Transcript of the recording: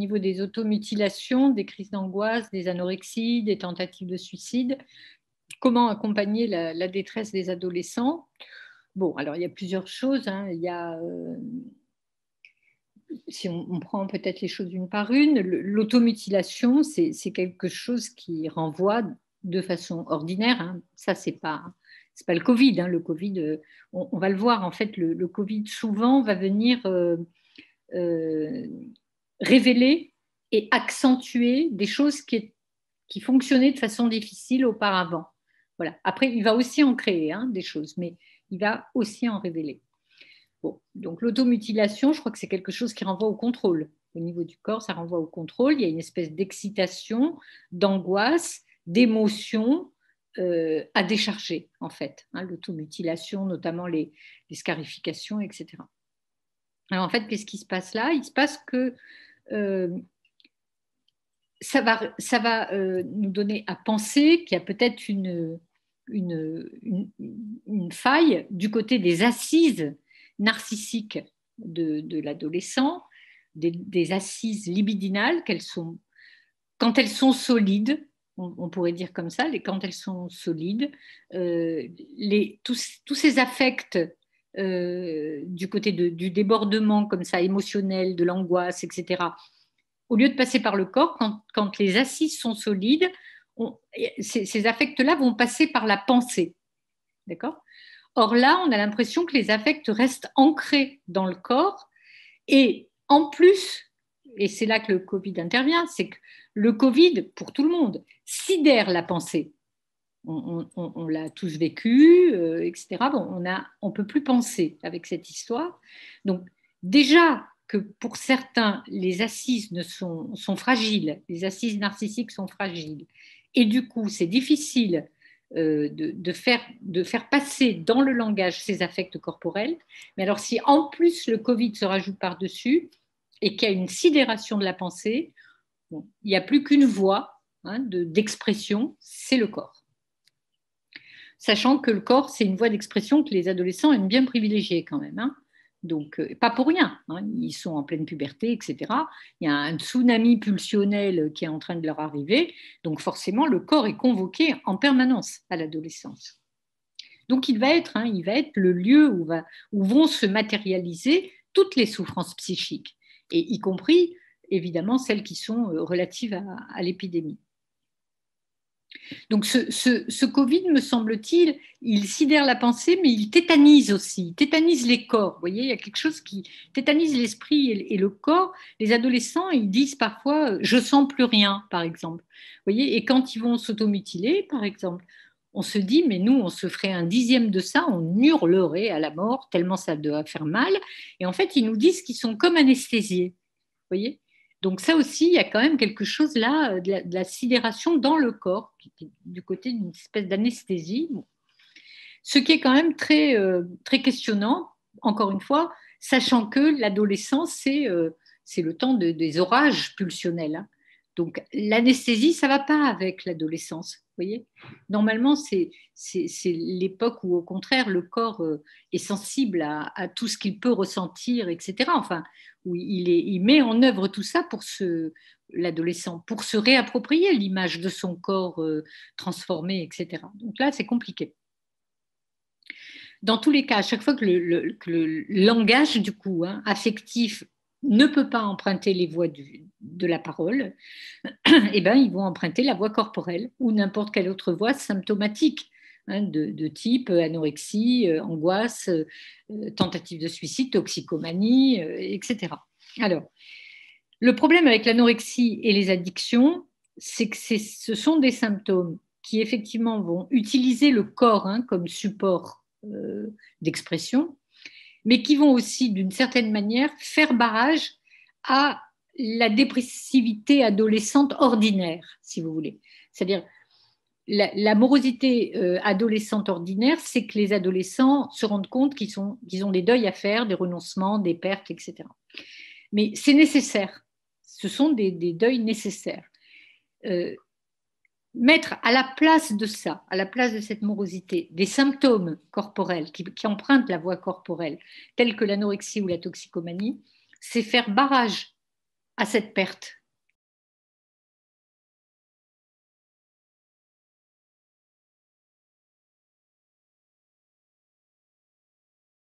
niveau des automutilations, des crises d'angoisse, des anorexies, des tentatives de suicide. Comment accompagner la, détresse des adolescents Bon, alors il y a plusieurs choses. Hein. Il y a, euh, si on, prend peut-être les choses une par une, l'automutilation, c'est quelque chose qui renvoie de façon ordinaire. Hein. Ça, c'est pas c'est pas le Covid. Hein. Le Covid, euh, on, on, va le voir. En fait, le, Covid souvent va venir euh, révéler et accentuer des choses qui, fonctionnaient de façon difficile auparavant. Voilà. Après, il va aussi en créer hein, des choses, mais il va aussi en révéler. Bon, donc l'automutilation, je crois que c'est quelque chose qui renvoie au contrôle. Au niveau du corps, ça renvoie au contrôle. Il y a une espèce d'excitation, d'angoisse, d'émotion euh, à décharger, en fait. Hein, l'automutilation, notamment les, les, scarifications, etc. Alors en fait, qu'est-ce qui se passe là Il se passe que euh, ça va, ça va euh, nous donner à penser qu'il y a peut-être une, faille du côté des assises narcissiques de, l'adolescent, des, assises libidinales, qu'elles sont, quand elles sont solides, on, pourrait dire comme ça, quand elles sont solides, euh, les, tous, tous, ces affects euh, du côté du débordement comme ça émotionnel, de l'angoisse, etc. Au lieu de passer par le corps, quand, les assises sont solides, ces, ces affects-là vont passer par la pensée. D'accord Or là, on a l'impression que les affects restent ancrés dans le corps. Et en plus, et c'est là que le Covid intervient, c'est que le Covid, pour tout le monde, sidère la pensée on, l'a tous vécu, euh, etc. on ne on peut plus penser avec cette histoire. Donc déjà que pour certains, les assises ne sont, fragiles, les assises narcissiques sont fragiles. Et du coup, c'est difficile euh, de, faire, passer dans le langage ces affects corporels. Mais alors si en plus le Covid se rajoute par-dessus et qu'il y a une sidération de la pensée, il n'y a plus qu'une voie hein, d'expression, c'est le corps sachant que le corps, c'est une voie d'expression que les adolescents aiment bien privilégier quand même. Hein. Donc, euh, pas pour rien, hein. ils sont en pleine puberté, etc. Il y a un tsunami pulsionnel qui est en train de leur arriver. Donc, forcément, le corps est convoqué en permanence à l'adolescence. Donc, il va être, hein, il va être le lieu où, vont se matérialiser toutes les souffrances psychiques, et y compris, évidemment, celles qui sont euh, relatives à l'épidémie. Donc ce, ce, Covid, me semble-t-il, il sidère la pensée, mais il tétanise aussi, il tétanise les corps. Vous voyez, il y a quelque chose qui tétanise l'esprit et, le corps. Les adolescents, ils disent parfois euh, « je sens plus rien », par exemple. voyez, et quand ils vont s'automutiler, par exemple, on se dit « mais nous, on se ferait un dixième de ça, on hurlerait à la mort tellement ça doit faire mal ». Et en fait, ils nous disent qu'ils sont comme anesthésiés. Vous voyez donc ça aussi, il y a quand même quelque chose là euh, de la, sidération dans le corps, du côté d'une espèce d'anesthésie. Ce qui est quand même euh, très, questionnant, encore une fois, sachant que l'adolescence, c'est euh, le temps des orages pulsionnels. Hein. Donc l'anesthésie, ça ne va pas avec l'adolescence. voyez Normalement, c'est l'époque où, au contraire, le corps euh, est sensible à, tout ce qu'il peut ressentir, etc. Enfin, où il, il met en œuvre tout ça pour ce l'adolescent pour se réapproprier l'image de son corps euh, transformé, etc. Donc là, c'est compliqué dans tous les cas, à chaque fois que le, langage du coup hein, affectif ne peut pas emprunter les voies de la parole, eh ben, ils vont emprunter la voie corporelle ou n'importe quelle autre voie symptomatique. Hein, de, type euh, anorexie, euh, angoisse, euh, tentative de suicide, toxicomanie, etc. Alors, le problème avec l'anorexie et les addictions, c'est que ce sont des symptômes qui effectivement vont utiliser le corps hein, comme support d'expression, mais qui vont aussi, d'une certaine manière, faire barrage à la dépressivité adolescente ordinaire, si vous voulez. C'est-à-dire, la, morosité euh, adolescente ordinaire, c'est que les adolescents se rendent compte qu'ils ont des deuils à faire, des renoncements, des pertes, etc. Mais c'est nécessaire. Ce sont des, deuils nécessaires. Euh, mettre à la place de ça, à la place de cette morosité, des symptômes corporels qui, empruntent la voie corporelle, tels que l'anorexie ou la toxicomanie, c'est faire barrage à cette perte